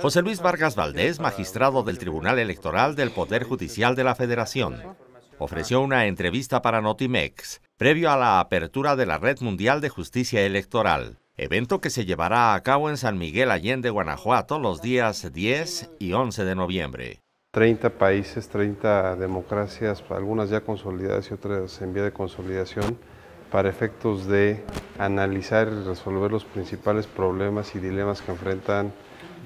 José Luis Vargas Valdés, magistrado del Tribunal Electoral del Poder Judicial de la Federación, ofreció una entrevista para Notimex previo a la apertura de la Red Mundial de Justicia Electoral, evento que se llevará a cabo en San Miguel Allende, Guanajuato, los días 10 y 11 de noviembre. 30 países, 30 democracias, algunas ya consolidadas y otras en vía de consolidación, para efectos de analizar y resolver los principales problemas y dilemas que enfrentan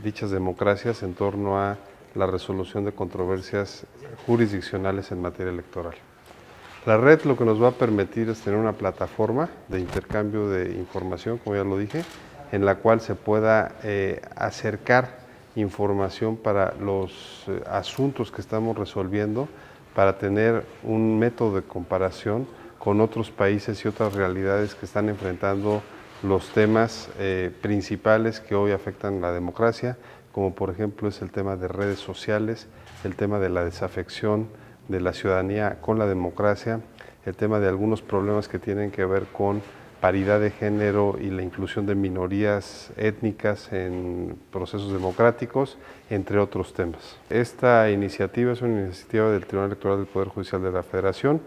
dichas democracias en torno a la resolución de controversias jurisdiccionales en materia electoral. La red lo que nos va a permitir es tener una plataforma de intercambio de información, como ya lo dije, en la cual se pueda eh, acercar información para los eh, asuntos que estamos resolviendo, para tener un método de comparación con otros países y otras realidades que están enfrentando los temas eh, principales que hoy afectan la democracia, como por ejemplo es el tema de redes sociales, el tema de la desafección de la ciudadanía con la democracia, el tema de algunos problemas que tienen que ver con paridad de género y la inclusión de minorías étnicas en procesos democráticos, entre otros temas. Esta iniciativa es una iniciativa del Tribunal Electoral del Poder Judicial de la Federación,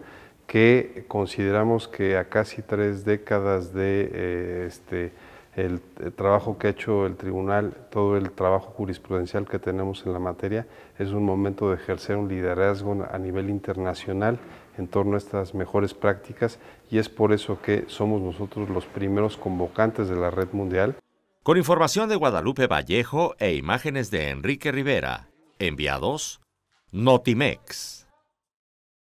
que consideramos que a casi tres décadas de eh, este, el, eh, trabajo que ha hecho el tribunal, todo el trabajo jurisprudencial que tenemos en la materia, es un momento de ejercer un liderazgo a nivel internacional en torno a estas mejores prácticas y es por eso que somos nosotros los primeros convocantes de la red mundial. Con información de Guadalupe Vallejo e imágenes de Enrique Rivera, enviados Notimex.